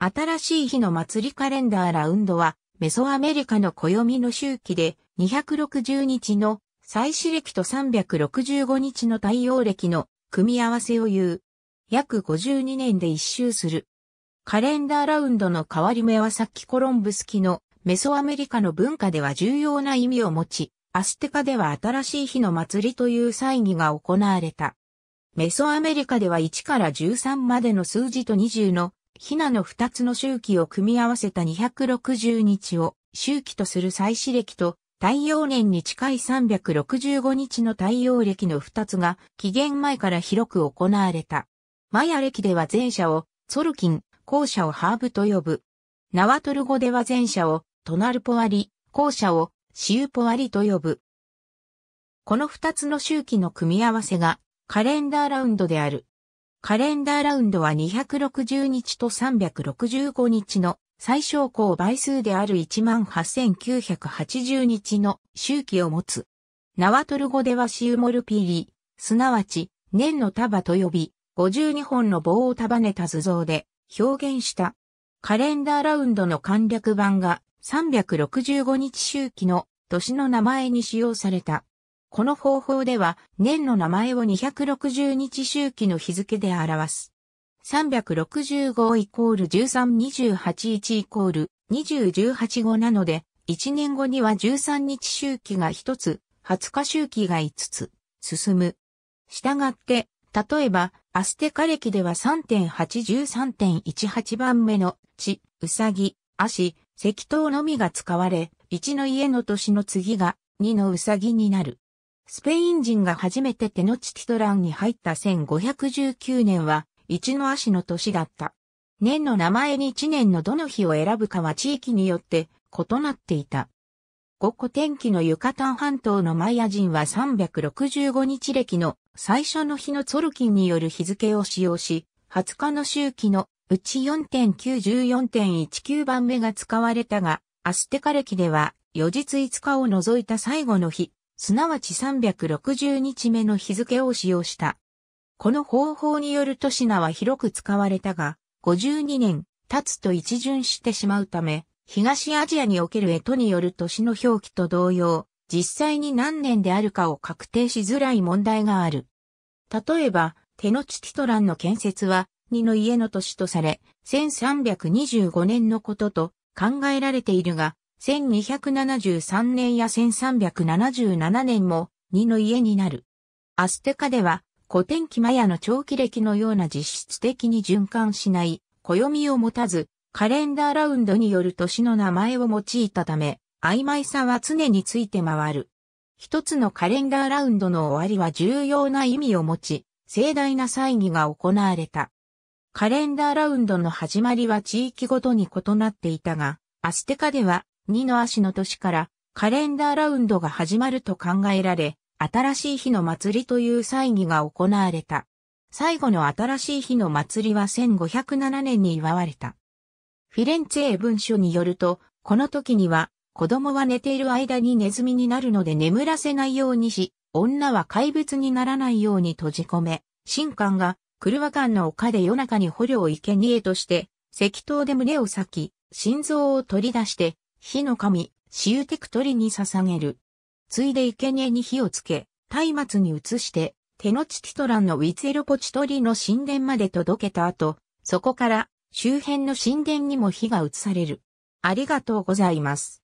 新しい日の祭りカレンダーラウンドは、メソアメリカの暦の周期で、260日の祭祀暦と365日の太陽暦の組み合わせを言う。約52年で一周する。カレンダーラウンドの変わり目はさっきコロンブス期のメソアメリカの文化では重要な意味を持ち、アステカでは新しい日の祭りという祭儀が行われた。メソアメリカでは1から13までの数字と20のヒナの二つの周期を組み合わせた260日を周期とする祭祀暦と太陽年に近い365日の太陽暦の二つが紀元前から広く行われた。マヤ暦では前者をソルキン、後者をハーブと呼ぶ。ナワトル語では前者をトナルポワリ、後者をシウポワリと呼ぶ。この二つの周期の組み合わせがカレンダーラウンドである。カレンダーラウンドは260日と365日の最小公倍数である18,980日の周期を持つ。ナワトル語ではシウモルピーリ、ー、すなわち年の束と呼び、52本の棒を束ねた図像で表現した。カレンダーラウンドの簡略版が365日周期の年の名前に使用された。この方法では年の名前を260日周期の日付で表す。365イコール1328イコール2018語なので、1年後には13日周期が1つ、20日周期が5つ、進む。したがって、例えば、アステカ歴では3.813.18番目の、地、うさぎ、足、石灯のみが使われ、1の家の年の次が、2のうさぎになる。スペイン人が初めてテノチティトランに入った1519年は、一の足の年だった。年の名前に一年のどの日を選ぶかは地域によって異なっていた。五個天気のユカタン半島のマイ人は365日歴の最初の日のツォルキンによる日付を使用し、20日の周期のうち4.914.19番目が使われたが、アステカ歴では、4日5日を除いた最後の日、すなわち360日目の日付を使用した。この方法による都市名は広く使われたが、52年経つと一巡してしまうため、東アジアにおける干支による都市の表記と同様、実際に何年であるかを確定しづらい問題がある。例えば、テノチティトランの建設は、2の家の都市とされ、1325年のことと考えられているが、1273年や1377年も2の家になる。アステカでは古典期マヤの長期歴のような実質的に循環しない暦を持たずカレンダーラウンドによる年の名前を用いたため曖昧さは常について回る。一つのカレンダーラウンドの終わりは重要な意味を持ち、盛大な祭儀が行われた。カレンダーラウンドの始まりは地域ごとに異なっていたが、アステカでは2の足の年からカレンダーラウンドが始まると考えられ、新しい日の祭りという祭儀が行われた。最後の新しい日の祭りは1507年に祝われた。フィレンツェ文書によると、この時には子供は寝ている間にネズミになるので眠らせないようにし、女は怪物にならないように閉じ込め、神官が、車間の丘で夜中に捕虜を生贄として、石灯で胸を裂き、心臓を取り出して、火の神、シウテクトリに捧げる。ついで生贄に火をつけ、松明に移して、テノチティトランのウィツェルポチトリの神殿まで届けた後、そこから周辺の神殿にも火が移される。ありがとうございます。